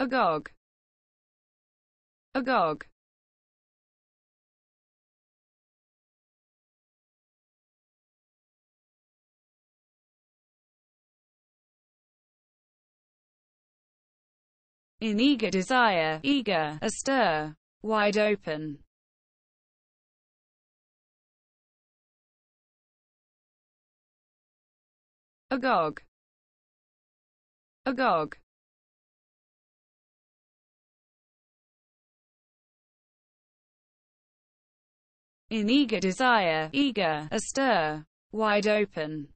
agog agog in eager desire, eager, astir, wide open. Agog. Agog. in eager desire, eager, astir, wide open.